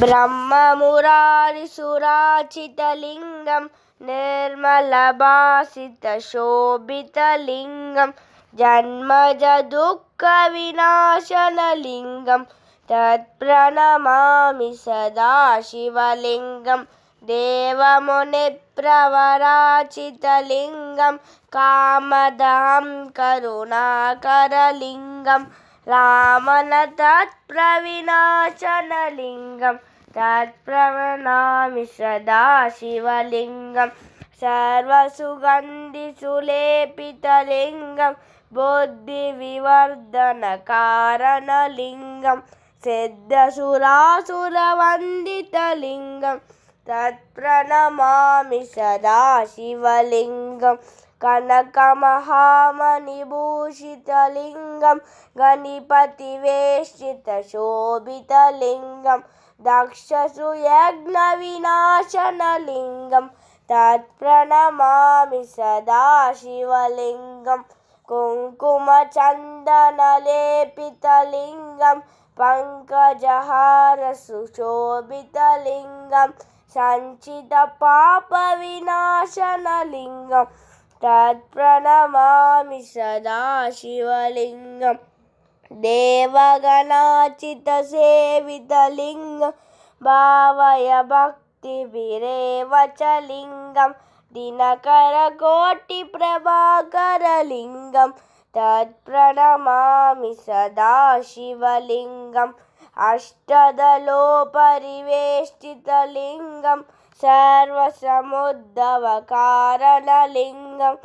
ब्रह्ममुरारिसुराचितलिङ्गं निर्मलभासितशोभितलिङ्गं जन्मजदुःखविनाशनलिङ्गं तत्प्रणमामि सदा शिवलिङ्गं देवमुनिप्रवराचितलिङ्गं कामदहं करुणाकरलिङ्गम् रामन तत्प्रविणाशनलिङ्गं तत्प्रणमि सदा शिवलिङ्गं सर्वसुगन्धिसुलेपितलिङ्गं बुद्धिविवर्धनकारणलिङ्गं सिद्धसुरासुरवन्दितलिङ्गं तत्प्रणमामि सदा कनकमहामणिभूषितलिङ्गं गणपतिवेष्टितशोभितलिङ्गं दक्षसुयज्ञविनाशनलिङ्गं तत्प्रणमामि सदाशिवलिङ्गं कुङ्कुमचन्दनलेपितलिङ्गं पङ्कजहारसुशोभितलिङ्गं सञ्चितपापविनाशनलिङ्गम् तत्प्रणमामि सदा शिवलिङ्गं देवगणाचितसेवितलिङ्गं भावय लिङ्गं दिनकरकोटिप्रभाकरलिङ्गं तत्प्रणमामि सदा शिवलिङ्गम् अष्टदलोपरिवेष्टितलिङ्गम् सर्वसमुद्धवकारणलिङ्गम् लिङ्गम्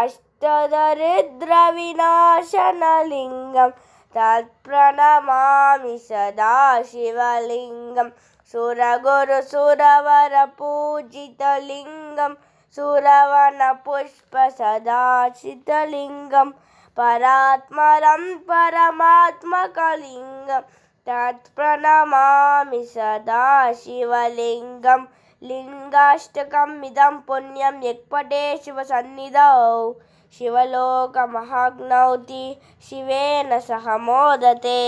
अष्टदरिद्रविनाशनलिङ्गं तत्प्रणमामि सदा शिवलिङ्गं सुरगुरु परात्मरं परमात्मकलिङ्गं तत्प्रणमामि सदा लिङ्गाष्टकम् पुण्यं यक्पटे शिवसन्निधौ शिवलोकमहाग्नौति शिवेन सह मोदते